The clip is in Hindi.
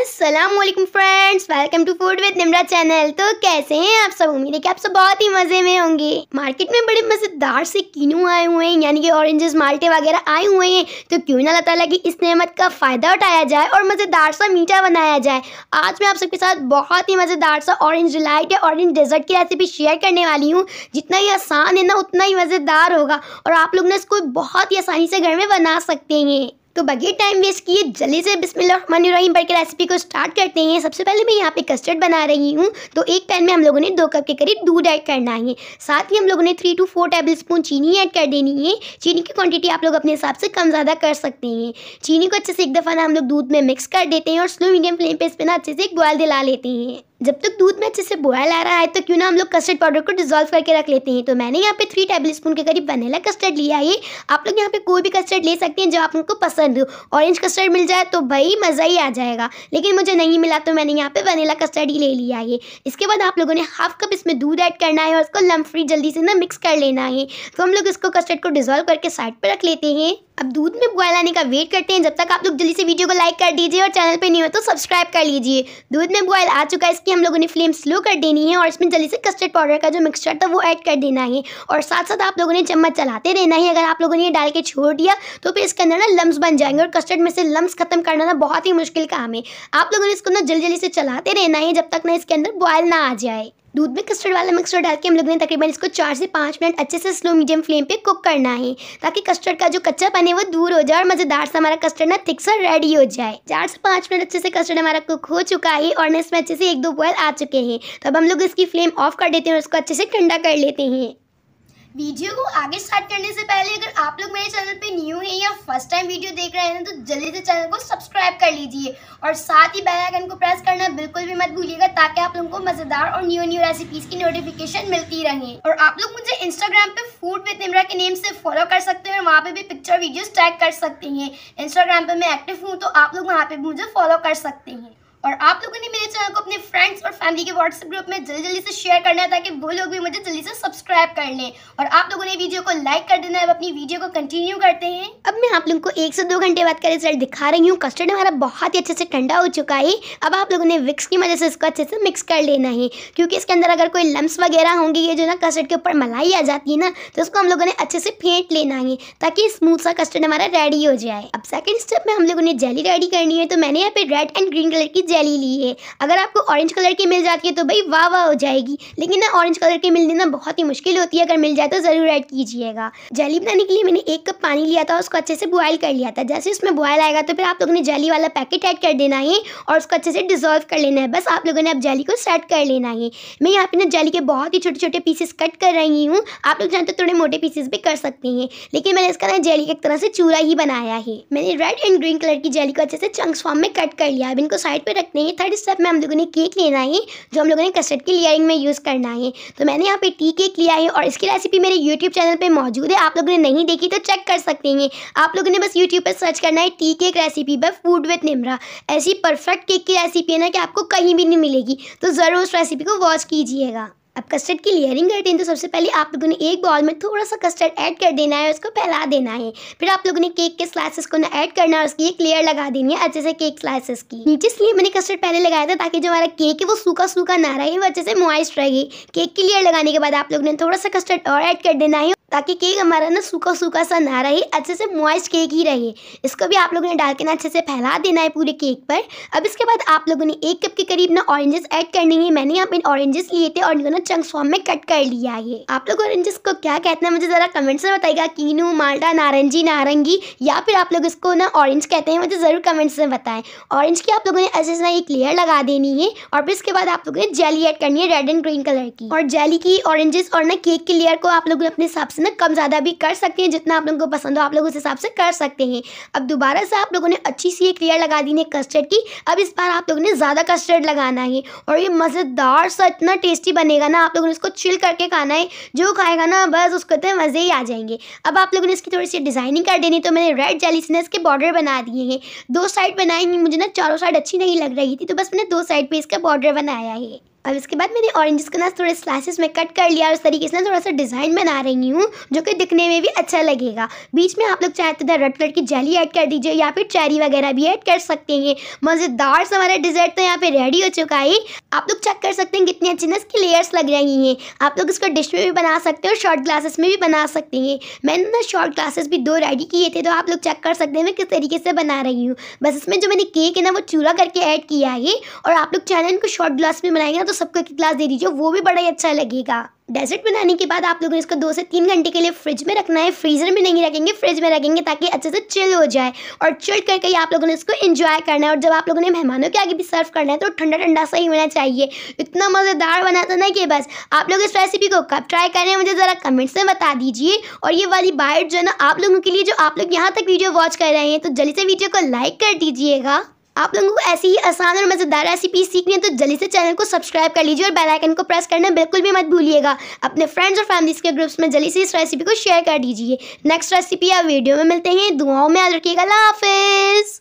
Aslam friends welcome to Food with Nimra channel तो कैसे हैं आप सब उम्मीद है कि आप सब बहुत ही मज़े में होंगे मार्केट में बड़े मज़ेदार से कीनू आए हुए हैं यानी कि ऑरेंजेस माल्टे वगैरह आए हुए हैं तो क्यों ना अल्लाह ताला की इस नेमत का फ़ायदा उठाया जाए और मज़ेदार सा मीठा बनाया जाए आज मैं आप सबके साथ बहुत ही मज़ेदार सा ऑरेंज डिलाइट या ऑरेंज डेजर्ट की रेसिपी शेयर करने वाली हूँ जितना ही आसान है ना उतना ही मज़ेदार होगा और आप लोग ना इसको बहुत ही आसानी से घर में बना सकते हैं तो बगैर टाइम वेस्ट किए जल्दी से बिस्मिल्लाहमानिर्रहीम पढ़ के रेसिपी को स्टार्ट करते हैं सबसे पहले मैं यहाँ पे कस्टर्ड बना रही हूँ तो एक पैन में हम लोगों ने दो कप के करीब दूध ऐड करना है साथ ही हम लोगों ने three two four table spoon चीनी ऐड कर देनी है चीनी की क्वान्टिटी आप लोग अपने हिसाब से कम ज़्यादा कर सकते हैं चीनी को अच्छे से एक दफ़ा ना हम लोग दूध में मिक्स कर देते हैं और स्लो मीडियम फ्लेम पर इस पर ना अच्छे से एक बॉयल दिला लेते हैं जब तक दूध में अच्छे से बॉयल आ रहा है तो क्यों ना हम लोग कस्टर्ड पाउडर को डिजोल्व करके रख लेते हैं तो मैंने यहाँ पे थ्री टेबल स्पून के करीब वनीला कस्टर्ड लिया है आप लोग यहाँ पे कोई भी कस्टर्ड ले सकते हैं जो आप उनको पसंद हो ऑरेंज कस्टर्ड मिल जाए तो भाई मज़ा ही आ जाएगा लेकिन मुझे नहीं मिला तो मैंने यहाँ पे वनीला कस्टर्ड ही ले लिया है इसके बाद आप लोगों ने हाफ कप इसमें दूध ऐड करना है और उसको लम फ्री जल्दी से ना मिक्स कर लेना है तो हम लोग इसको कस्टर्ड को डिजोल्व करके साइड पर रख लेते हैं अब दूध में बॉयल आने का वेट करते हैं जब तक आप लोग जल्दी से वीडियो को लाइक कर दीजिए और चैनल पर नहीं हो तो सब्सक्राइब कर लीजिए दूध में बॉयल आ चुका है इसकी हम लोगों ने फ्लेम स्लो कर देनी है और इसमें जल्दी से कस्टर्ड पाउडर का जो मिक्सचर था वो ऐड कर देना है और साथ साथ आप लोगों ने चम्मच चलाते रहना है अगर आप लोगों ने ये डाल के छोड़ दिया तो फिर इसके अंदर ना लम्स बन जाएंगे और कस्टर्ड में से लम्स खत्म करना ना बहुत ही मुश्किल काम है आप लोगों ने इसको ना जल्दी जल्दी से चलाते रहना है जब तक ना इसके अंदर बॉयल ना आ जाए दूध में कस्टर्ड वाला मिक्सचर डाल के हम लोग ने तकरीबन इसको चार से पाँच मिनट अच्छे से स्लो मीडियम फ्लेम पे कुक करना है ताकि कस्टर्ड का जो कच्चा पन है वो दूर हो जाए और मज़ेदार सा हमारा कस्टर्ड ना थिक सा रेडी हो जाए चार से पाँच मिनट अच्छे से कस्टर्ड हमारा कुक हो चुका है और ना इसमें अच्छे से एक दो बॉयल आ चुके हैं तो अब हम लोग इसकी फ्लेम ऑफ कर देते हैं और उसको अच्छे से ठंडा कर लेते हैं वीडियो को आगे स्टार्ट करने से पहले अगर आप लोग मेरे चैनल पे न्यू हैं या फर्स्ट टाइम वीडियो देख रहे हैं तो जल्दी से चैनल को सब्सक्राइब कर लीजिए और साथ ही बेल आइकन को प्रेस करना बिल्कुल भी मत भूलिएगा ताकि आप लोगों को मज़ेदार और न्यू न्यू रेसिपीज़ की नोटिफिकेशन मिलती रहे और आप लोग मुझे इंस्टाग्राम पे फूड विद निमरा के नेम से फॉलो कर सकते हैं और वहाँ पर भी पिक्चर वीडियोज़ टैग कर सकते हैं इंस्टाग्राम पर मैं एक्टिव हूँ तो आप लोग वहाँ पर मुझे फॉलो कर सकते हैं और आप लोगों ने मेरे चैनल को अपने फ्रेंड्स और फैमिली के व्हाट्सएप ग्रुप में जल्दी जल्दी से शेयर करना है ताकि वो लोग भी मुझे जल्दी से सब्सक्राइब कर लें और आप लोगों ने वीडियो को लाइक कर देना है अब अपनी वीडियो को कंटिन्यू करते हैं अब मैं आप लोगों को एक से दो घंटे बाद का रिजल्ट दिखा रही हूँ कस्टर्ड हमारा बहुत ही अच्छे से ठंडा हो चुका है अब आप लोगों ने विक्स की मदद से इसको अच्छे से मिक्स कर लेना है क्योंकि इसके अंदर अगर कोई लम्ब वगैरह होंगे ये जो ना कस्टर्ड के ऊपर मलाई आ जाती है ना तो उसको हम लोगों ने अच्छे से फेंट लेना है ताकि स्मूथ सा कस्टर्ड हमारा रेडी हो जाए अब सेकेंड स्टेप में हम लोगों ने जेली रेडी करनी है तो मैंने यहाँ पे रेड एंड ग्रीन कलर की जेली ली है अगर आपको ऑरेंज कलर की मिल जाती है तो भाई वाह वाह हो जाएगी लेकिन ना ऑरेंज कलर की मिलनी ना बहुत ही मुश्किल होती है अगर मिल जाए तो ज़रूर ऐड कीजिएगा जेली बनाने के लिए मैंने एक कप पानी लिया था उसको अच्छे से बॉयल कर लिया था जैसे उसमें बॉयल आएगा तो फिर आप लोगों ने जेली वाला पैकेट ऐड कर देना है और उसको अच्छे से डिजोल्व कर लेना है बस आप लोगों ने अब जेली को सेट कर लेना है मैं यहाँ पे ना जेली के बहुत ही छोटे छोटे पीसेस कट कर रही हूँ आप लोग जानते तो थोड़े मोटे पीसेस भी कर सकते हैं लेकिन मैंने इसका ना जेली एक तरह से चूरा ही बनाया है मैंने रेड एंड ग्रीन कलर की जेली को अच्छे से चंक्स फॉर्म में कट कर लिया अब इनको साइड पर रखने हैं थर्ड स्टेप में हम लोगों ने केक लेना है जो हम लोगों ने कस्टर्ड की लेयरिंग में यूज़ करना है तो मैंने यहाँ पे टी केक लिया है और इसकी रेसिपी मेरे यूट्यूब चैनल पर मौजूद है आप लोगों ने नहीं देखी तो चेक कर सकते हैं आप लोगों ने बस यूट्यूब पर सर्च करना है tea cake recipe by Food with Nimra ऐसी परफेक्ट केक की रेसिपी है ना कि आपको कहीं भी नहीं मिलेगी तो ज़रूर उस रेसिपी को वॉच कीजिएगा अब कस्टर्ड की लेयरिंग करते हैं तो सबसे पहले आप लोगों ने एक बॉल में थोड़ा सा कस्टर्ड ऐड कर देना है उसको फैला देना है फिर आप लोगों ने केक के स्लाइसेस को ना ऐड करना है उसकी एक लेयर लगा देनी है अच्छे से केक स्लाइसेस की नीचे इसलिए मैंने कस्टर्ड पहले लगाया था ताकि जो हमारा केक है वो सूखा सूखा ना रहे वो अच्छे से मॉइस्ट रहे केक की लेयर लगाने के बाद आप लोगों ने थोड़ा सा कस्टर्ड और ऐड कर देना है ताकि केक हमारा ना सूखा सूखा सा ना रहे अच्छे से मॉइस्ट केक ही रहे इसको भी आप लोगों ने डाल के ना अच्छे से फैला देना है पूरे केक पर अब इसके बाद आप लोगों ने एक कप के करीब ना ऑरेंजेस ऐड करनी है मैंने यहाँ पे ऑरेंजेस लिए थे और इनको ना चंक्स फॉर्म में कट कर लिया है आप लोग ऑरेंजेस को क्या कहते हैं मुझे ज़रा कमेंट्स में बताएगा कीनू माल्टा नारंगी नारंगी या फिर आप लोग इसको ना ऑरेंज कहते हैं मुझे ज़रूर कमेंट्स में बताएं ऑरेंज की आप लोगों ने अच्छे से ना एक लेयर लगा देनी है और फिर इसके बाद आप लोगों ने जेली एड करनी है रेड एंड ग्रीन कलर की और जेली की ऑरेंजेस और ना केक की लेयर को आप लोगों ने अपने हिसाब से ना कम ज़्यादा भी कर सकते हैं जितना आप लोगों को पसंद हो आप लोग उस हिसाब से कर सकते हैं अब दोबारा से आप लोगों ने अच्छी सी एक लेयर लगा दी है कस्टर्ड की अब इस बार आप लोगों ने ज़्यादा कस्टर्ड लगाना है और ये मज़ेदार सा इतना टेस्टी बनेगा ना आप लोगों ने इसको चिल करके खाना है जो खाएगा ना बस उसको इतने मज़े ही आ जाएंगे अब आप लोगों ने इसकी थोड़ी सी डिज़ाइनिंग कर देनी तो मैंने रेड जेली से इसके बॉर्डर बना दिए हैं दो साइड बनाएंगे मुझे ना चारों साइड अच्छी नहीं लग रही थी तो बस मैंने दो साइड पर इसका बॉर्डर बनाया है अब इसके बाद मैंने ऑरेंजेस को ना थोड़े स्लाइसेस में कट कर लिया और इस तरीके से ना थोड़ा सा डिज़ाइन बना रही हूँ जो कि दिखने में भी अच्छा लगेगा बीच में आप लोग चाहे तो इधर रेड कलर की जेली ऐड कर दीजिए या फिर चेरी वगैरह भी ऐड कर सकते हैं मज़ेदार से हमारा डिज़र्ट तो यहाँ पे रेडी हो चुका है आप लोग चेक कर सकते हैं कितनी अच्छी ना इसकी लेयर्स लग रही हैं आप लोग इसको डिश में भी बना सकते हैं और शॉर्ट ग्लासेस में भी बना सकते हैं मैंने ना शॉर्ट ग्लासेस भी दो रेडी किए थे तो आप लोग चेक कर सकते हैं मैं किस तरीके से बना रही हूँ बस इसमें जो मैंने केक है ना वो चूरा करके ऐड किया है और आप लोग चैनल को शॉर्ट ग्लास में बनाएंगे ना तो सबको एक ग्लास दे दीजिए वो भी बड़ा ही अच्छा लगेगा डेजर्ट बनाने के बाद आप लोगों ने इसको दो से तीन घंटे के लिए फ्रिज में रखना है फ्रीजर में नहीं रखेंगे फ्रिज में रखेंगे ताकि अच्छे से चिल हो जाए और चिल करके आप लोगों ने इसको एंजॉय करना है और जब आप लोगों ने मेहमानों के आगे भी सर्व करना है तो ठंडा ठंडा सा ही होना चाहिए इतना मज़ेदार बना था ना कि बस आप लोग इस रेसिपी को कब ट्राई करें मुझे ज़रा कमेंट्स में बता दीजिए और ये वाली बाइट जो है ना आप लोगों के लिए जो आप लोग यहाँ तक वीडियो वॉच कर रहे हैं तो जल्दी से वीडियो को लाइक कर दीजिएगा आप लोगों को ऐसी ही आसान और मज़ेदार रेसिपी सीखनी है तो जल्दी से चैनल को सब्सक्राइब कर लीजिए और बेल आइकन को प्रेस करना बिल्कुल भी मत भूलिएगा अपने फ्रेंड्स और फैमिलीज के ग्रुप्स में जल्दी से इस रेसिपी को शेयर कर दीजिए नेक्स्ट रेसिपी या वीडियो में मिलते हैं दुआओं में याद रखिएगा हाफिज़